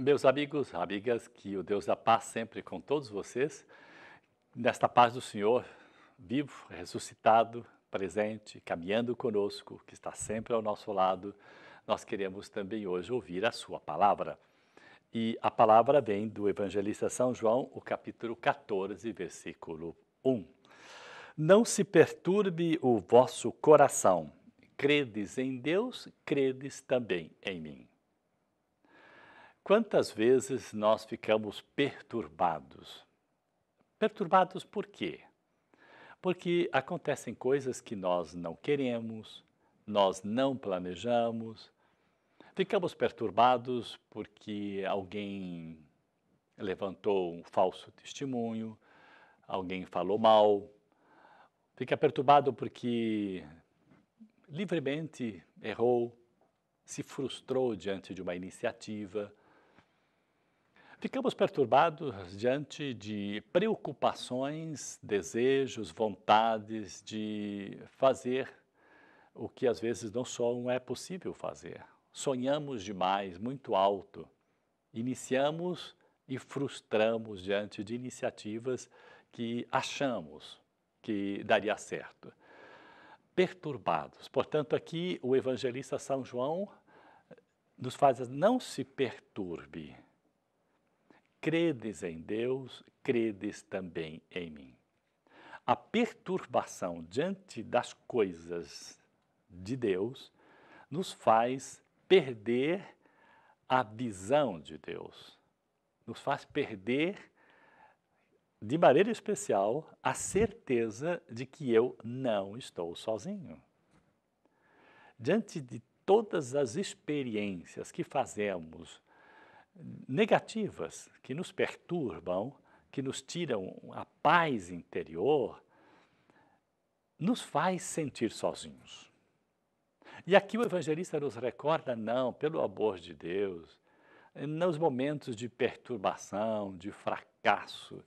Meus amigos, amigas, que o Deus da paz sempre com todos vocês, nesta paz do Senhor, vivo, ressuscitado, presente, caminhando conosco, que está sempre ao nosso lado, nós queremos também hoje ouvir a Sua palavra. E a palavra vem do Evangelista São João, o capítulo 14, versículo 1. Não se perturbe o vosso coração, credes em Deus, credes também em mim. Quantas vezes nós ficamos perturbados? Perturbados por quê? Porque acontecem coisas que nós não queremos, nós não planejamos. Ficamos perturbados porque alguém levantou um falso testemunho, alguém falou mal. Fica perturbado porque livremente errou, se frustrou diante de uma iniciativa. Ficamos perturbados diante de preocupações, desejos, vontades de fazer o que às vezes não só não é possível fazer. Sonhamos demais, muito alto. Iniciamos e frustramos diante de iniciativas que achamos que daria certo. Perturbados. Portanto, aqui o evangelista São João nos faz não se perturbe credes em Deus, credes também em mim. A perturbação diante das coisas de Deus nos faz perder a visão de Deus, nos faz perder, de maneira especial, a certeza de que eu não estou sozinho. Diante de todas as experiências que fazemos negativas que nos perturbam, que nos tiram a paz interior, nos faz sentir sozinhos. E aqui o evangelista nos recorda, não, pelo amor de Deus, nos momentos de perturbação, de fracasso,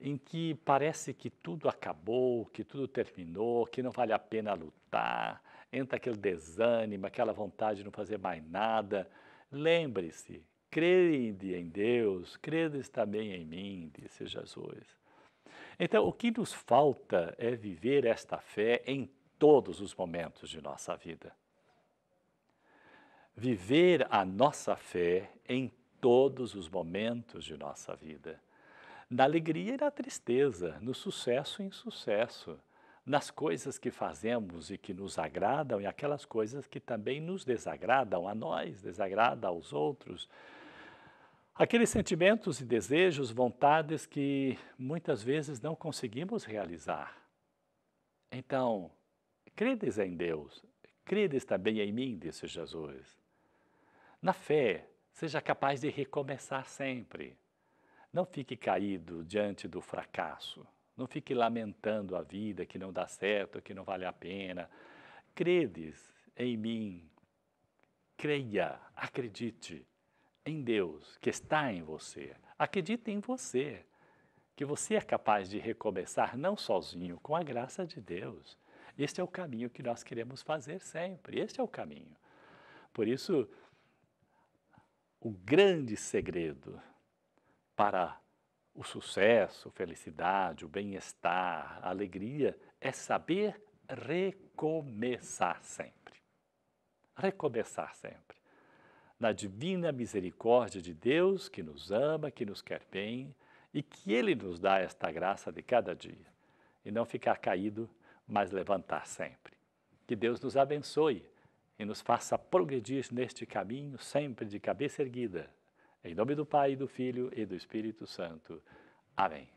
em que parece que tudo acabou, que tudo terminou, que não vale a pena lutar, entra aquele desânimo, aquela vontade de não fazer mais nada. Lembre-se Crede em Deus, credes também em mim, disse Jesus. Então, o que nos falta é viver esta fé em todos os momentos de nossa vida. Viver a nossa fé em todos os momentos de nossa vida. Na alegria e na tristeza, no sucesso e insucesso, nas coisas que fazemos e que nos agradam e aquelas coisas que também nos desagradam, a nós, desagrada aos outros Aqueles sentimentos e desejos, vontades que muitas vezes não conseguimos realizar. Então, credes em Deus, credes também em mim, disse Jesus. Na fé, seja capaz de recomeçar sempre. Não fique caído diante do fracasso. Não fique lamentando a vida que não dá certo, que não vale a pena. Credes em mim. Creia, acredite em Deus, que está em você. Acredita em você, que você é capaz de recomeçar não sozinho, com a graça de Deus. Este é o caminho que nós queremos fazer sempre. Este é o caminho. Por isso, o grande segredo para o sucesso, felicidade, o bem-estar, a alegria é saber recomeçar sempre. Recomeçar sempre na divina misericórdia de Deus que nos ama, que nos quer bem e que Ele nos dá esta graça de cada dia. E não ficar caído, mas levantar sempre. Que Deus nos abençoe e nos faça progredir neste caminho sempre de cabeça erguida. Em nome do Pai, do Filho e do Espírito Santo. Amém.